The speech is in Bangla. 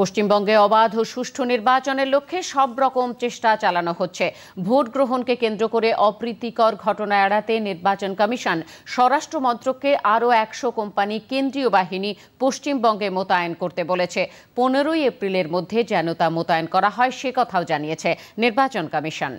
পশ্চিমবঙ্গে অবাধ ও সুষ্ঠু নির্বাচনের লক্ষ্যে সব রকম চেষ্টা চালানো হচ্ছে ভোট গ্রহণকে কেন্দ্র করে অপ্রীতিকর ঘটনা এড়াতে নির্বাচন কমিশন স্বরাষ্ট্র মন্ত্রককে আরও একশো কোম্পানি কেন্দ্রীয় বাহিনী পশ্চিমবঙ্গে মোতায়েন করতে বলেছে পনেরোই এপ্রিলের মধ্যে যেন তা মোতায়েন করা হয় সে কথাও জানিয়েছে নির্বাচন কমিশন